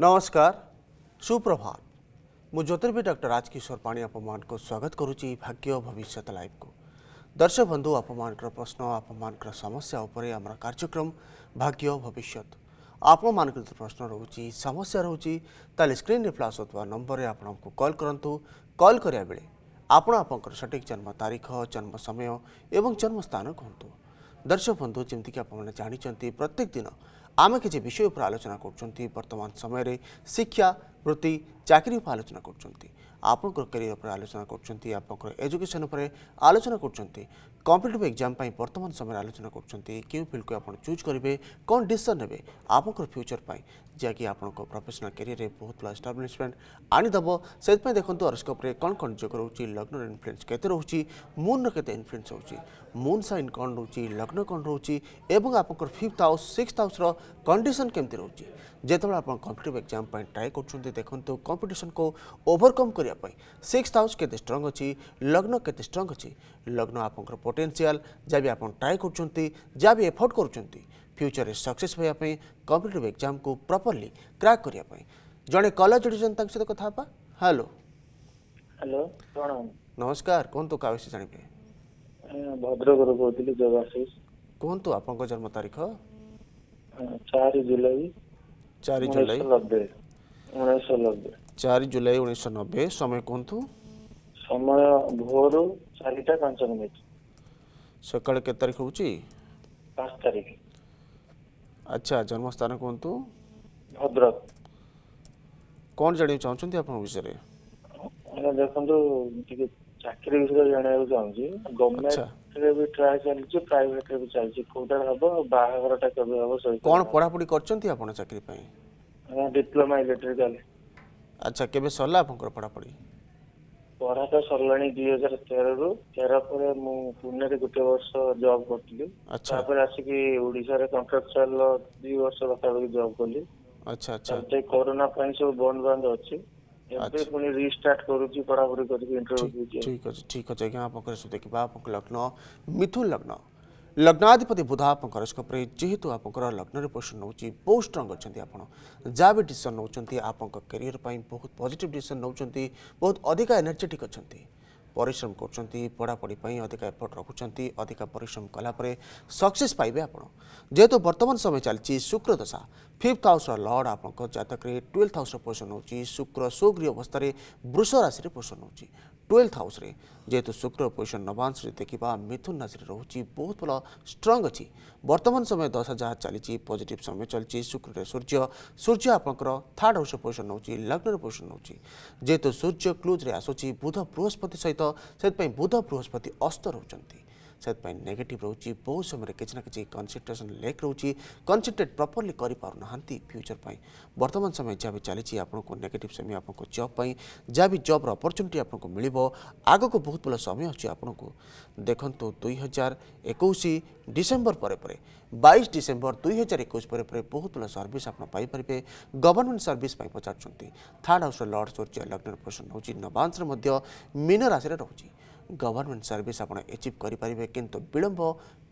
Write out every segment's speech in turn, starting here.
नमस्कार सुप्रभात मुतिर्वी डर राजकिशोर पाणी आपमान स्वागत करुच्ची भाग्य भविष्य लाइव को दर्शक बंधु आप प्रश्न आपमान समस्या उपरे कार्यक्रम भाग्य भविष्य आप प्रश्न रोचे समस्या रोचे ताल स्क्रीन फ्लाश हो नंबर में आपण को कल करूँ कल कराया बेले आपण आप सठिक जन्म तारीख जन्म समय एवं जन्मस्थान कहतु दर्शक बंधु जमीक आप जानते प्रत्येक दिन ଆମେ କିଛି ବିଷୟ ଉପରେ ଆଲୋଚନା କରୁଛନ୍ତି ବର୍ତ୍ତମାନ ସମୟରେ ଶିକ୍ଷା ବୃତ୍ତି ଚାକିରି ଉପରେ ଆଲୋଚନା କରୁଛନ୍ତି ଆପଣଙ୍କର କ୍ୟାରିୟର ଉପରେ ଆଲୋଚନା କରୁଛନ୍ତି ଆପଣଙ୍କର ଏଜୁକେସନ୍ ଉପରେ ଆଲୋଚନା କରୁଛନ୍ତି କମ୍ପିଟେଟିଭ୍ ଏକ୍ଜାମ୍ ପାଇଁ ବର୍ତ୍ତମାନ ସମୟରେ ଆଲୋଚନା କରୁଛନ୍ତି କେଉଁ ଫିଲ୍ଡକୁ ଆପଣ ଚୁଜ୍ କରିବେ କ'ଣ ଡିସିସନ୍ ନେବେ ଆପଣଙ୍କର ଫ୍ୟୁଚର୍ ପାଇଁ ଯାହାକି ଆପଣଙ୍କ ପ୍ରଫେସନାଲ୍ କ୍ୟାରିୟରରେ ବହୁତ ବଡ଼ ଷ୍ଟାବ୍ଲିଶମେଣ୍ଟ ଆଣିଦେବ ସେଥିପାଇଁ ଦେଖନ୍ତୁ ହରସ୍କୋପ୍ରେ କ'ଣ କ'ଣ ଯୋଗ ରହୁଛି ଲଗ୍ନର ଇନଫ୍ଲୁଏନ୍ସ କେତେ ରହୁଛି ମୁନ୍ର କେତେ ଇନଫ୍ଲୁଏନ୍ସ ରହୁଛି ମୁନ୍ ସାଇନ୍ କ'ଣ ରହୁଛି ଲଗ୍ନ କ'ଣ ରହୁଛି ଏବଂ ଆପଣଙ୍କର ଫିଫ୍ଥ ହାଉସ୍ ସିକ୍ସଥ ହାଉସ୍ର କଣ୍ଡିସନ୍ କେମିତି ରହୁଛି ଯେତେବେଳେ ଆପଣ କମ୍ପିଟେଟିଭ୍ ଏକ୍ଜାମ୍ ପାଇଁ ଟ୍ରାଏ କରୁଛନ୍ତି ଦେଖନ୍ତୁ କମ୍ପିଟିସନ୍କୁ ଓଭରକମ୍ କରିବା ପାଇଁ ସିକ୍ସଥ ହାଉସ୍ କେତେ ଷ୍ଟ୍ରଙ୍ଗ୍ ଅଛି ଲଗ୍ନ କେତେ ଷ୍ଟ୍ରଙ୍ଗ୍ ଅଛି ଲଗ୍ନ ଆପଣଙ୍କର ପୋଟେନ୍ସିଆଲ୍ ଯାହା ବି ଆପଣ ଟ୍ରାଏ କରୁଛନ୍ତି ଯାହା ବି ଏଫର୍ଟ କରୁଛନ୍ତି फ्यूचर सक्सेस होगापी कम्पिटेटिव एक्जाम को प्रॉपरली क्राक करने जड़े कलर जोड़ी सहित कथा हाँ हेलो हेलो नमस्कार कहतु क्या विषय जानवे भद्रक कहती जगाशीष कहतु आप जन्म तारीख चार जुलाई चार जुलाई चार जुलाई उन्नीस नब्बे समय कहतु समय भोर चारिटा पांच मिनिट सकाळ के तारीख होऊची पाच तारीख ଆଚ୍ଛା ଜନ୍ମସ୍ଥାନ କୁହନ୍ତୁ ଭଦ୍ରକ କ'ଣ ଜାଣିବାକୁ ଚାହୁଁଛନ୍ତି ଆପଣଙ୍କ ବିଷୟରେ ଦେଖନ୍ତୁ ଟିକେ ଚାକିରି ବିଷୟରେ ଜାଣିବାକୁ ଚାହୁଁଛି ଗଭର୍ଣ୍ଣମେଣ୍ଟରେ ବି ଟ୍ରାଏ ଚାଲିଛି ପ୍ରାଇଭେଟରେ ବି ଚାଲିଛି କୋଉଟା ହବ ବାହାଘରଟା କେବେ ହବ କ'ଣ ପଢ଼ାପଢ଼ି କରିଛନ୍ତି ଆପଣ ଚାକିରି ପାଇଁ ଡିପ୍ଲୋମା ଇଲେକ୍ଟ୍ରିକାଲ ଆଚ୍ଛା କେବେ ସରିଲା ଆପଣଙ୍କର ପଢ଼ାପଢ଼ି ପଢା ତ ସରିଲାଣି ଦୁଇ ହଜାର ତେରରୁ ତେର ପରେ ମୁଁ ପୁନେରେ ଗୋଟେ ବର୍ଷ ଜବ୍ କରିଥିଲି ତାପରେ ଆସିକି ଓଡ଼ିଶାରେ କଣ୍ଟ୍ରାକ୍ଚୁଆଲ ଦୁଇ ବର୍ଷ ପାଖାପାଖି ଜବ୍ କଲି ଆଚ୍ଛା ଆଚ୍ଛା ଏବେ କରୋନା ପାଇଁ ସବୁ ବନ୍ଦ ବାନ୍ଦ ଅଛି ଏବେ ପୁଣି ରିଷ୍ଟାର୍ଟ କରୁଛି ପଢାପଢି କରିକି ଇଣ୍ଟରଭ୍ୟୁ ଠିକ୍ ଅଛି ଠିକ୍ ଅଛି ଆଜ୍ଞା ଆପଣଙ୍କର ଦେଖିବା ଆପଣଙ୍କ ଲଗ୍ନ ମିଥୁନ ଲଗ୍ନ ଲଗ୍ନାଧିପତି ବୁଧ ଆପଣଙ୍କର ସ୍କୋପରେ ଯେହେତୁ ଆପଣଙ୍କର ଲଗ୍ନରେ ପୋଜିସନ୍ ନେଉଛି ବହୁତ ଷ୍ଟ୍ରଙ୍ଗ ଅଛନ୍ତି ଆପଣ ଯାହା ବି ଡିସିସନ୍ ନେଉଛନ୍ତି ଆପଣଙ୍କ କ୍ୟାରିୟର ପାଇଁ ବହୁତ ପଜିଟିଭ୍ ଡିସିସନ୍ ନେଉଛନ୍ତି ବହୁତ ଅଧିକା ଏନର୍ଜେଟିକ୍ ଅଛନ୍ତି ପରିଶ୍ରମ କରୁଛନ୍ତି ପଢ଼ାପଢ଼ି ପାଇଁ ଅଧିକା ଏଫର୍ଟ ରଖୁଛନ୍ତି ଅଧିକା ପରିଶ୍ରମ କଲାପରେ ସକ୍ସେସ୍ ପାଇବେ ଆପଣ ଯେହେତୁ ବର୍ତ୍ତମାନ ସମୟ ଚାଲିଛି ଶୁକ୍ର ଦଶା ଫିଫ୍ଥ ହାଉସ୍ର ଲର୍ଡ଼ ଆପଣଙ୍କ ଜାତକରେ ଟୁଏଲ୍ଥ ହାଉସ୍ର ପୋଜିସନ୍ ହେଉଛି ଶୁକ୍ର ସୁଗୃହ ଅବସ୍ଥାରେ ବୃଷ ରାଶିରେ ପୋଜିସନ୍ ହେଉଛି ଟୁଏଲ୍ଥ ହାଉସ୍ରେ ଯେହେତୁ ଶୁକ୍ର ପୋଜିସନ୍ ନବାଂଶରେ ଦେଖିବା ମିଥୁନ ରାଶିରେ ରହୁଛି ବହୁତ ଭଲ ଷ୍ଟ୍ରଙ୍ଗ ଅଛି ବର୍ତ୍ତମାନ ସମୟ ଦଶା ଯାହା ଚାଲିଛି ପଜିଟିଭ୍ ସମୟ ଚାଲିଛି ଶୁକ୍ରରେ ସୂର୍ଯ୍ୟ ସୂର୍ଯ୍ୟ ଆପଣଙ୍କର ଥାର୍ଡ଼ ହାଉସ୍ରେ ପୋଜିସନ୍ ନେଉଛି ଲଗ୍ନରେ ପୋଜିସନ୍ ନେଉଛି ଯେହେତୁ ସୂର୍ଯ୍ୟ କ୍ଲୁଜ୍ରେ ଆସୁଛି ବୁଧ ବୃହସ୍ପତି ସହିତ ସେଥିପାଇଁ ବୁଧ ବୃହସ୍ପତି ଅସ୍ତ ରହୁଛନ୍ତି सेपाई नेगेटिव रोच बहुत समय कि कनसनट्रेसन लेक रोच कनसेंट्रेट प्रपर्ली करते फ्यूचर पर बर्तमान समय जहाँ भी चली नेगेट समय आप जब्पी जहाँ भी जब्र अपरच्युनिटी आपको मिले आग को बहुत बड़ा समय अच्छे आपंक देखो दुई हजार एक डिसेम्बर पर बैश डिसेम्बर दुई हजार एक परे परे बहुत भल सर्स आपे गवर्नमेंट सर्विस पचार थार्ड हाउस लर्ड सूर्य लग्न पर्सन रोज नवांश मीन राशि रोचे ଗଭର୍ଣ୍ଣମେଣ୍ଟ ସର୍ଭିସ୍ ଆପଣ ଏଚିଭ୍ କରିପାରିବେ କିନ୍ତୁ ବିଳମ୍ବ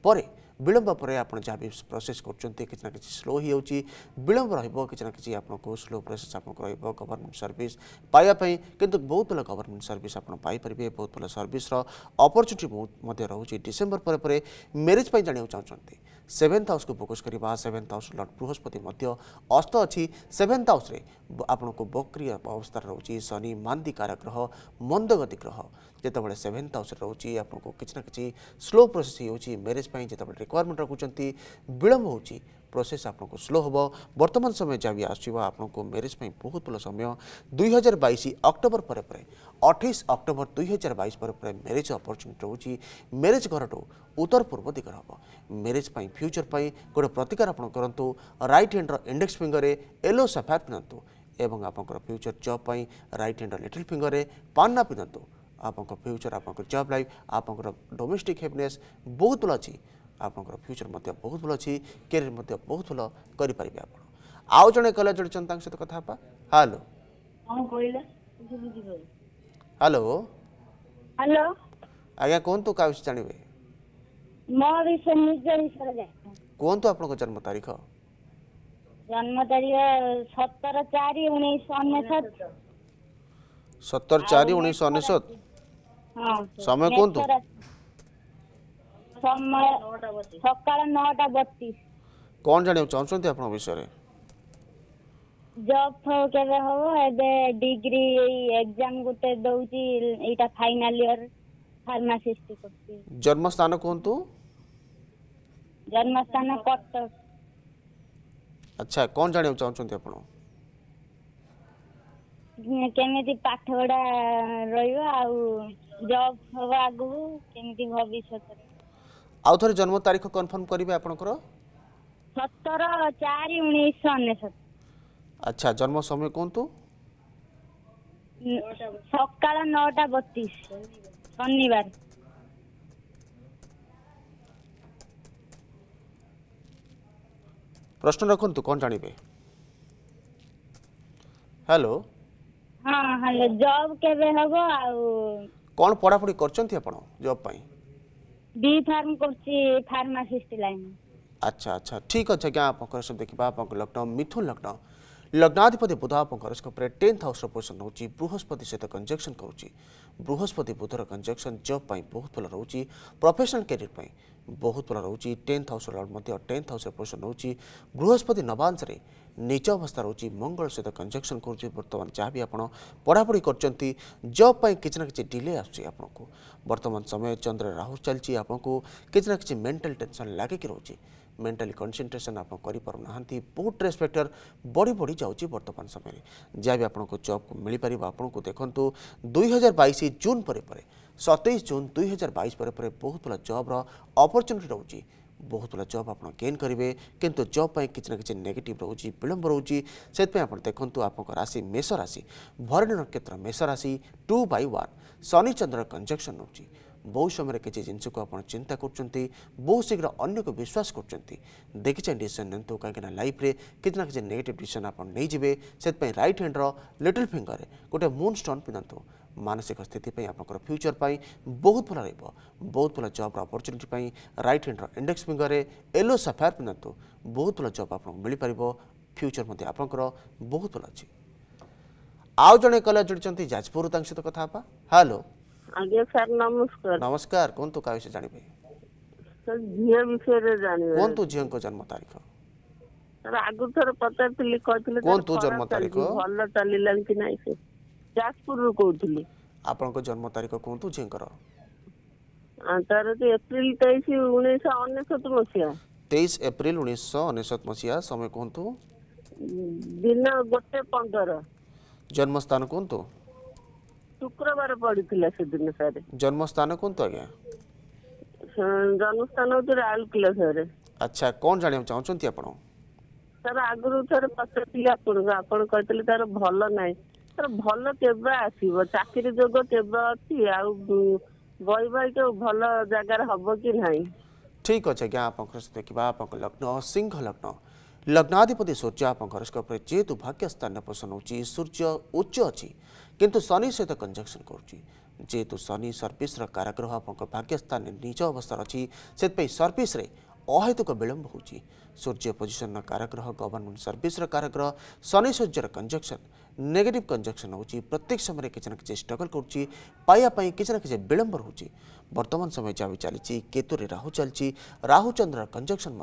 ପରେ ବିଳମ୍ବ ପରେ ଆପଣ ଯାହା ବି ପ୍ରୋସେସ୍ କରୁଛନ୍ତି କିଛି ନା କିଛି ସ୍ଲୋ ହୋଇଯାଉଛି ବିଳମ୍ବ ରହିବ କିଛି ନା କିଛି ଆପଣଙ୍କୁ ସ୍ଲୋ ପ୍ରୋସେସ୍ ଆପଣଙ୍କୁ ରହିବ ଗଭର୍ଣ୍ଣମେଣ୍ଟ ସର୍ଭିସ୍ ପାଇବା ପାଇଁ କିନ୍ତୁ ବହୁତ ଭଲ ଗଭର୍ଣ୍ଣମେଣ୍ଟ ସର୍ଭିସ୍ ଆପଣ ପାଇପାରିବେ ବହୁତ ଭଲ ସର୍ଭିସ୍ର ଅପରଚ୍ୟୁନିଟି ମଧ୍ୟ ରହୁଛି ଡିସେମ୍ବର ପରେ ପରେ ମ୍ୟାରେଜ୍ ପାଇଁ ଜାଣିବାକୁ ଚାହୁଁଛନ୍ତି ସେଭେନ୍ଥ ହାଉସ୍କୁ ଫୋକସ୍ କରିବା ସେଭେନ୍ଥ ହାଉସ୍ ଲର୍ଡ଼ ବୃହସ୍ପତି ମଧ୍ୟ ଅସ୍ତ ଅଛି ସେଭେନ୍ଥ ହାଉସ୍ରେ ଆପଣଙ୍କୁ ବକ୍ରିୟ ଅବସ୍ଥାରେ ରହୁଛି ଶନି ମାନ୍ଦିକାର ଗ୍ରହ ମନ୍ଦଗତି ଗ୍ରହ जितेबाला सेभेन हाउस रोच को किसी ना कि स्लो प्रोसेस म्यारेज पर जो रिक्वयरमेंट रखुच्च विलंब हो प्रोसेस आपको स्लो हे बर्तमान समय जहाँ भी आसान को म्यारेज बहुत भल समय दुई हजार बैश अक्टोबर पर अठाईस अक्टोबर दुई हजार बैस पर मेरेज अपरच्युनिटी रोचे मेरेज घर टू उत्तर पूर्व दिगर हम मेरेज पर फ्यूचर पर गोटे प्रतिकार आप करूँ right hand index finger yellow sapphire पिंधतु और आप फ्यूचर जब रईट हैंड रिटिल फिंगर में पान्ना पिंधु ଆପଣଙ୍କ ଫ୍ୟୁଚର୍ ଆପଣଙ୍କର ଜବ୍ ଲାଇଫ୍ ଆପଣଙ୍କର ଡୋମେଷ୍ଟିକ୍ ହ୍ୟାପିନେସ୍ ବହୁତ ଭଲ ଅଛି ଆପଣଙ୍କର ଫ୍ୟୁଚର୍ ମଧ୍ୟ ବହୁତ ଭଲ ଅଛି କ୍ୟାରିୟର୍ ମଧ୍ୟ ବହୁତ ଭଲ କରିପାରିବେ ଆପଣ ଆଉ ଜଣେ କଲେ ଜଣେଛନ୍ତି ତାଙ୍କ ସହିତ କଥା ହେବା ହ୍ୟାଲୋ ହ୍ୟାଲୋ ହ୍ୟାଲୋ ଆଜ୍ଞା କୁହନ୍ତୁ କାହା ବିଷୟରେ ଜାଣିବେ କୁହନ୍ତୁ ଆପଣଙ୍କ ଜନ୍ମ ତାରିଖ ଜନ୍ମ ତାରିଖ ସତର ଚାରି ଉଣେଇଶହ ଅନେଶତ ସତର ଚାରି ଉଣେଇଶହ ଅନେଶ୍ୱତ ସମୟ କୁହନ୍ତୁ ସକାଳ ନଅଟା ବତିଶ କ'ଣ ଜାଣିବାକୁ ଚାହୁଁଛନ୍ତି ଆପଣଙ୍କ ବିଷୟରେ ଜବ୍ ଫବ୍ କେବେ ହବ ଏବେ ଡିଗ୍ରୀ ଏଇ ଏକ୍ଜାମ୍ ଗୋଟେ ଦଉଛି ଏଇଟା ଫାଇନାଲ୍ ଇୟର୍ ଫାର୍ମାସିଷ୍ଟ କରୁଛି ଜନ୍ମସ୍ଥାନ କୁହନ୍ତୁ ଜନ୍ମସ୍ଥାନ କଟକ ଆଚ୍ଛା କ'ଣ ଜାଣିବାକୁ ଚାହୁଁଛନ୍ତି ଆପଣ କେମିତି ପଢା ରହିବ ଆଉ ଜବ୍ ହବ ଆଗକୁ କେମିତି ଭବିଷ୍ୟତରେ ଆଉ ଥରେ ଜନ୍ମ ତାରିଖ କନଫର୍ମ କରିବେ ଆପଣଙ୍କର ସତର ଚାରି ଉଣେଇଶହ ଅନେଶତ ଆଚ୍ଛା ଜନ୍ମ ସମୟ କୁହନ୍ତୁ ସକାଳ ନଅଟା ବତିଶ ଶନିବାର ପ୍ରଶ୍ନ ରଖନ୍ତୁ କ'ଣ ଜାଣିବେ ହ୍ୟାଲୋ ହଁ ହ୍ୟାଲୋ ଜବ୍ କେବେ ହବ ଆଉ କ'ଣ ପଢ଼ାପଢ଼ି କରିଛନ୍ତି ଆପଣ ଜବ୍ ପାଇଁ ବି ଫାର୍ମ କରୁଛି ଫାର୍ମାସିଷ୍ଟ ଲାଇନ୍ ଆଚ୍ଛା ଆଚ୍ଛା ଠିକ୍ ଅଛି ଆଜ୍ଞା ଆପଣଙ୍କର ସବୁ ଦେଖିବା ଆପଣଙ୍କ ଲଗ୍ନ ମିଥୁନ ଲଗ୍ନ ଲଗ୍ନାଧିପତି ବୁଧ ଆପଣଙ୍କ ହରସ୍କୋପରେ ଟେନ୍ଥ ହାଉସ୍ର ପୋଜିସନ୍ ରହୁଛି ବୃହସ୍ପତି ସହିତ କଞ୍ଜକ୍ସନ୍ କରୁଛି ବୃହସ୍ପତି ବୁଧର କଞ୍ଜକ୍ସନ୍ ଜବ୍ ପାଇଁ ବହୁତ ଭଲ ରହୁଛି ପ୍ରଫେସନାଲ୍ କ୍ୟାରିୟର୍ ପାଇଁ ବହୁତ ଭଲ ରହୁଛି ଟେନ୍ଥ ହାଉସ୍ର ମଧ୍ୟ ଟେନ୍ଥ ହାଉସ୍ର ପୋଜିସନ୍ ରହୁଛି ବୃହସ୍ପତି ନବାଂଶରେ ନିଜ ଅବସ୍ଥା ରହୁଛି ମଙ୍ଗଳ ସହିତ କଞ୍ଜକ୍ସନ୍ କରୁଛି ବର୍ତ୍ତମାନ ଯାହା ବି ଆପଣ ପଢ଼ାପଢ଼ି କରୁଛନ୍ତି ଜବ୍ ପାଇଁ କିଛି ନା କିଛି ଡିଲେ ଆସୁଛି ଆପଣଙ୍କୁ ବର୍ତ୍ତମାନ ସମୟ ଚନ୍ଦ୍ର ରାହୁ ଚାଲିଛି ଆପଣଙ୍କୁ କିଛି ନା କିଛି ମେଣ୍ଟାଲ୍ ଟେନସନ୍ ଲାଗିକି ରହୁଛି ମେଣ୍ଟାଲି କନସେନ୍ଟ୍ରେସନ୍ ଆପଣ କରିପାରୁନାହାନ୍ତି ବହୁତ ଟ୍ରେସ୍ ଫ୍ୟାକ୍ଟର ବଢ଼ି ବଢ଼ି ଯାଉଛି ବର୍ତ୍ତମାନ ସମୟରେ ଯାହା ବି ଆପଣଙ୍କୁ ଜବ୍କୁ ମିଳିପାରିବ ଆପଣଙ୍କୁ ଦେଖନ୍ତୁ ଦୁଇ ହଜାର ବାଇଶ ଜୁନ୍ ପରେ ପରେ सतईस जून दुई हजार बैस पर, पर बहुत बड़ा जब रपरच्युनिटी रोचे बहुत बड़ा जब आप गेन करेंगे किंतु जब कि नेगेट रोज विलम्ब रोज से आप आप राशि मेष राशि भरणी नक्षत्र मेष राशि टू बै वन शनिचंद्र कंजक्शन रोज बहुत समय किसी जिनस को आज चिंता करुँच बहुत शीघ्र अगर को विश्वास कर देखी चाहिए डिशन नि कहीं लाइफ में किसी ना कि नेगेट डिशन आप जाए से रईट हैंड रिटिल फिंगर गोटे मुन स्टोन पिंधतु মানসিক স্থিতি আপনার ফ্যুচর পাই বহুত ভাল রহব বহুত ভাল জব্র অপরচুনিটি পাই রাইট হ্যান্ডর ইন্ডেক্স ফিঙ্গরে এলো সাফায়ার পিঁধু বহুত ভাল জব আপনার মিপার ফ্যুচর মধ্যে আপনার বহুত ভাল অ আউ জনে কলার জড়িয়েছেন যাজপুর তাঁর সহ কথা হবা হ্যালো আজ্ঞা স্যার নমস্কার নমস্কার কুহতু কাহ বিষয়ে জাঁবে স্যার ঝিও বিষয়ে জাঁবে কুহতু ঝিও জন্ম তারিখ স্যার আগু থর পচারলি কে কুহতু জন্ম তারিখ ভাল চালিলা কি নাই স্যার ଯାଜପୁରରୁ କହୁଥିଲି ଆପଣଙ୍କ ଜନ୍ମ ତାରିଖ କୁହନ୍ତୁ ଝିଅଙ୍କର ତାର ଏପ୍ରିଲ ତେଇଶ ଉଣେଇଶହ ଅନେଶତ ମସିହା ତେଇଶ ଏପ୍ରିଲ ଉଣେଇଶହ ଅନେଶତ ମସିହା ସମୟ କୁହନ୍ତୁ ଦିନ ଗୋଟେ ପନ୍ଦର ଜନ୍ମସ୍ଥାନ କୁହନ୍ତୁ ଶୁକ୍ରବାର ପଡିଥିଲା ସେଦିନ ସାର୍ ଜନ୍ମସ୍ଥାନ କୁହନ୍ତୁ ଆଜ୍ଞା ଜନ୍ମସ୍ଥାନ ହଉଛି ରାଉରକେଲା ସାର୍ ଆଚ୍ଛା କ'ଣ ଜାଣିବାକୁ ଚାହୁଁଛନ୍ତି ଆପଣ ସାର୍ ଆଗରୁ ଥରେ ପଚାରିଥିଲି ଆପଣଙ୍କୁ ଆପଣ କହିଥିଲେ ତାର ଭଲ ନାହିଁ ତାର ଭଲ କେବେ ଆସିବ ଚାକିରି ଯୋଗ କେବେ ଅଛି ଆଉ ବୈବାହିକ ଭଲ ଜାଗାରେ ହବ କି ନାହିଁ ଠିକ୍ ଅଛି ଆଜ୍ଞା ଆପଣଙ୍କର ଦେଖିବା ଆପଣଙ୍କ ଲଗ୍ନ ସିଂହ ଲଗ୍ନ ଲଗ୍ନାଧିପତି ସୂର୍ଯ୍ୟ ଆପଣଙ୍କ ହରସ୍କୋପରେ ଯେହେତୁ ଭାଗ୍ୟ ସ୍ଥାନ ପୋଷଣ ହେଉଛି ସୂର୍ଯ୍ୟ ଉଚ୍ଚ ଅଛି କିନ୍ତୁ ଶନି ସହିତ କଞ୍ଜକ୍ସନ୍ କରୁଛି ଯେହେତୁ ଶନି ସର୍ଭିସ୍ର କାରାଗ୍ରହ ଆପଣଙ୍କ ଭାଗ୍ୟସ୍ଥାନରେ ନିଜ ଅବସ୍ଥାରେ ଅଛି ସେଥିପାଇଁ ସର୍ଭିସ୍ରେ ଅହେତୁକ ବିଳମ୍ବ ହେଉଛି ସୂର୍ଯ୍ୟ ପୋଜିସନ୍ର କାରାଗ୍ରହ ଗଭର୍ଣ୍ଣମେଣ୍ଟ ସର୍ଭିସ୍ର କାରାଗ୍ରହ ଶନି ସୂର୍ଯ୍ୟର କଞ୍ଜକ୍ସନ୍ नेगेटिव कंजक्शन हो प्रत्येक समय कि स्ट्रगल कर किसी ना कि विलंब रोचे बर्तमान समय जहाँ भी चली केतु राहु चलती राहुचंद्र कंजक्शन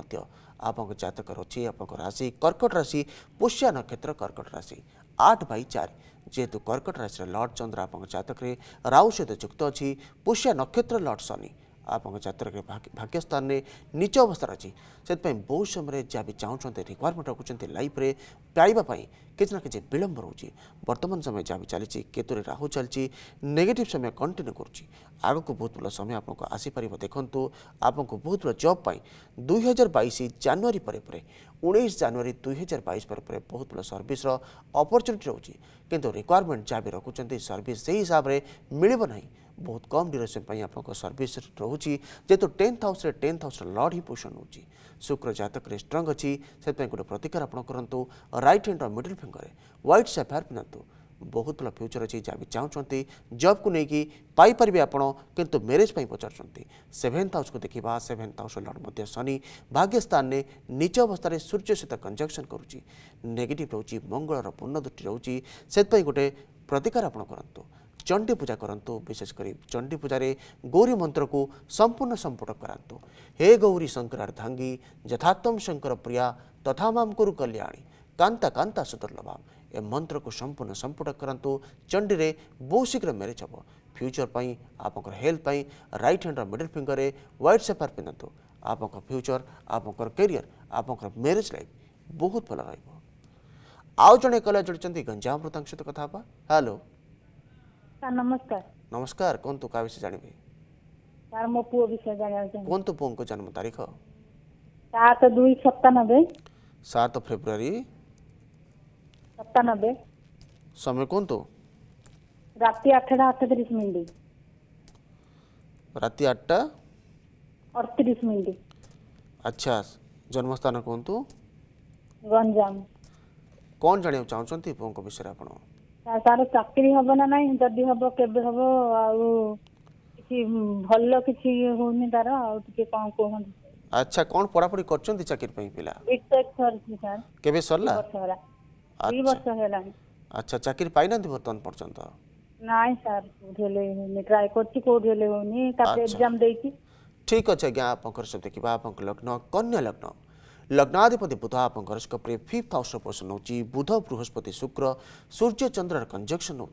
आप जककर अच्छी आप राशि कर्कट राशि पुष्य नक्षत्र कर्कट राशि आठ बै चार जेहेतु कर्कट राशि लर्ड चंद्र आप जककर राहु सहित युक्त अच्छी पुष्य नक्षत्र लर्ड शनि आपके भाग्यस्थान में नीच अवस्था अच्छी से बहुत समय जहाँ भी चाहते रिक्वयरमेंट रखुच्च लाइफ में पाइबापी किना कि विलम्ब रोज बर्तमान समय जहाँ भी चली केतु राहु चलती नेगेटिव समय कंटिन्यू कर आग बहुत भल समय आपको आसपार देखू आप बहुत बड़ा जब दुई हजार बैस जानुरी उन्नीस जानुरी दुई हजार बैस पर पर बहुत बड़ा सर्विस अपरच्युनिटी रोचे कितु रिक्वयरमेंट जहाँ भी रखुच्च सर्विस से हिसाब से मिलना नहीं बहुत कम ड्यूरेसन आप सर्विस रोच जेहेतु टेन्थ हाउस टेन्थ हाउस लड ही पोषण हो शुक्र जतक स्ट्रंग अच्छी से गोटे प्रतिकार आप कर रईट हैंड और मिडिल फिंगर व्हाइट सेफायर पिंधतु बहुत भल फ्यूचर अच्छी जहाँ भी चाहते जब कु नहींपर आपत किंतु मेरेज पचार सेभेन्थ हाउस को देखा सेभेन्थ हाउस लड़ शनि भाग्यस्थान ने निज अवस्था सूर्य सहित कंजक्शन करेगेटिव नेगेटिव मंगल पूर्ण दृष्टि रोचे से गोटे प्रतिकार आपत ଚଣ୍ଡୀ ପୂଜା କରନ୍ତୁ ବିଶେଷ କରି ଚଣ୍ଡୀ ପୂଜାରେ ଗୌରୀ ମନ୍ତ୍ରକୁ ସମ୍ପୂର୍ଣ୍ଣ ସମ୍ପୁଟ କରାନ୍ତୁ ହେ ଗୌରୀ ଶଙ୍କର ଧାଙ୍ଗି ଯଥାତ୍ମ ଶଙ୍କର ପ୍ରିୟା ତଥା ମାମ୍ କୁରୁ କଲ୍ୟାଣୀ କାନ୍ତା କାନ୍ତା ସୁଦୁର୍ଲଭାମ୍ ଏ ମନ୍ତ୍ରକୁ ସମ୍ପୂର୍ଣ୍ଣ ସମ୍ପୁଟ କରନ୍ତୁ ଚଣ୍ଡୀରେ ବହୁ ଶୀଘ୍ର ମ୍ୟାରେଜ୍ ହେବ ଫ୍ୟୁଚର୍ ପାଇଁ ଆପଣଙ୍କର ହେଲ୍ଥ ପାଇଁ ରାଇଟ୍ ହ୍ୟାଣ୍ଡର ମିଡିଲ୍ ଫିଙ୍ଗରରେ ହ୍ୱାଇଟ୍ ସେଫାର୍ ପିନ୍ଧନ୍ତୁ ଆପଣଙ୍କ ଫ୍ୟୁଚର୍ ଆପଣଙ୍କର କ୍ୟାରିୟର୍ ଆପଣଙ୍କର ମ୍ୟାରେଜ୍ ଲାଇଫ୍ ବହୁତ ଭଲ ରହିବ ଆଉ ଜଣେ କଲେଜ୍ ଜଡ଼ିଛନ୍ତି ଗଞ୍ଜାମରୁ ତାଙ୍କ ସହିତ କଥା ହେବା ହ୍ୟାଲୋ ସାର୍ ନମସ୍କାର ନମସ୍କାର କୁହନ୍ତୁ କାହା ବିଷୟ ଜାଣିବେ ସାର୍ ମୋ ପୁଅ ବିଷୟ ଜାଣିବାକୁ ଚାହୁଁଛି କୁହନ୍ତୁ ପୁଅଙ୍କ ଜନ୍ମ ତାରିଖ ସାତ ଦୁଇ ସତାନବେ ସାତ ଫେବୃଆରୀ ସତାନବେ ସମୟ କୁହନ୍ତୁ ରାତି ଆଠଟା ଅଠତିରିଶ ମିନିଟ୍ ରାତି ଆଠଟା ଅଠତିରିଶ ମିନିଟ୍ ଆଚ୍ଛା ଜନ୍ମସ୍ଥାନ କୁହନ୍ତୁ ଗଞ୍ଜାମ କ'ଣ ଜାଣିବାକୁ ଚାହୁଁଛନ୍ତି ପୁଅଙ୍କ ବିଷୟରେ ଆପଣ ତାର ଚାକିରି ହବ ନା ନାହିଁ ଯଦି ହବ କେବେ ହବ ଆଉ କିଛି ଭଲ କିଛି ହଉନି ତାର ଆଉ ଟିକେ କ'ଣ କୁହନ୍ତୁ ଆଚ୍ଛା କ'ଣ ପଢ଼ାପଢ଼ି କରୁଛନ୍ତି ଚାକିରି ପାଇଁ ପିଲା ବିଟେକ୍ ସାର୍ କେବେ ସରିଲା ଦୁଇ ବର୍ଷ ହେଲାଣି ଆଚ୍ଛା ଚାକିରି ପାଇନାହାନ୍ତି ବର୍ତ୍ତମାନ ପର୍ଯ୍ୟନ୍ତ ନାଇଁ ସାର୍ କୋଉଠି ହେଲେ ହଉନି ଟ୍ରାଏ କରୁଛି କୋଉଠି ହେଲେ ହଉନି ତାପରେ ଏକ୍ଜାମ୍ ଦେଇଛି ଠିକ୍ ଅଛି ଆଜ୍ଞା ଆପଣଙ୍କର ସହିତ ଦେଖିବା ଆପଣଙ୍କ ଲଗ୍ନ କନ୍ୟା ଲଗ୍ନ लग्नाधिपति बुध आप फिफ्थ हाउस पर्सन हो बुध बृहस्पति शुक्र सूर्य चंद्र कंजक्शन हो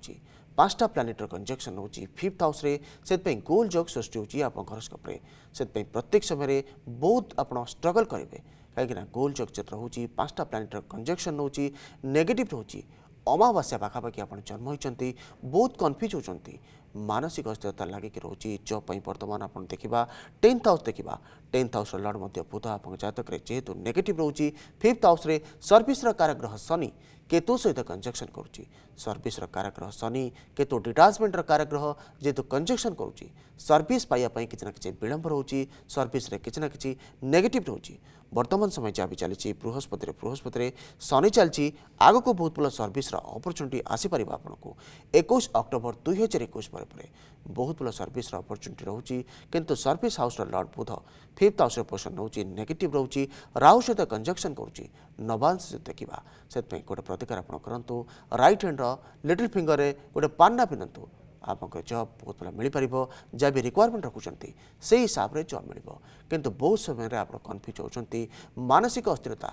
पांचटा प्लानेटर कंजक्शन हो फिफ्थ हाउस से गोल जग सृष्टि होरोस्कोप्रे से प्रत्येक समय बहुत आप स्ट्रगल करेंगे कहीं गोल जग जो हो पांचटा प्लानेटर कंजक्शन हो नेगेटिव रोचे अमावास्या पाखापाखि आप जन्म होती बहुत कनफ्यूज होती ମାନସିକ ଅସ୍ଥିରତା ଲାଗିକି ରହୁଛି ଜବ୍ ପାଇଁ ବର୍ତ୍ତମାନ ଆପଣ ଦେଖିବା ଟେନ୍ଥ ହାଉସ୍ ଦେଖିବା ଟେନ୍ଥ ହାଉସ୍ର ଲର୍ଡ଼ ମଧ୍ୟ ବୁଧ ଏବଂ ଜାତକରେ ଯେହେତୁ ନେଗେଟିଭ୍ ରହୁଛି ଫିଫ୍ଥ ହାଉସ୍ରେ ସର୍ଭିସ୍ର କାରଗ୍ରହ ଶନି केतु सहित कंजक्शन करुच्ची सर्विस कारग्रह शनि केतु डिटाचमेंटर कारग्रह जेहेतु कंजक्शन करुच्ची सर्विस पाइबापी कि विलंब रोचे सर्विस किसी ना कि नेगेटिव रोचे বর্তমান সময় যা বি চালিছি বৃহস্পতিরে বৃহস্পতিরে শনি চালিছি আগকু বহুত ভাল সর্ভিসর অপরচুনিটি আসিপার আপনার একুশ অক্টোবর দুই হাজার একুশ পরে পরে বহুত ভাল সর্ভিসর অপরচুনিটি রয়েছে কিন্তু সর্ভিস হাউসর লর্ড বুধ ফিফ্থ হাউসর পোষণ নেଉଛି নেগেটিভ রয়েছে রাহু সহ কনজকশন করুচি নবাংশ দেখা সেপাই গোটে প্রতিকার আপনার করতু রাইট হ্যান্ডর লিটল ফিঙ্গরের গোটে পান্না পিন্ধু ଆପଣଙ୍କର ଜବ୍ ବହୁତ ଭଲ ମିଳିପାରିବ ଯାହା ବି ରିକ୍ୱାରମେଣ୍ଟ ରଖୁଛନ୍ତି ସେଇ ହିସାବରେ ଜବ୍ ମିଳିବ କିନ୍ତୁ ବହୁତ ସମୟରେ ଆପଣ କନଫ୍ୟୁଜ୍ ହେଉଛନ୍ତି ମାନସିକ ଅସ୍ଥିରତା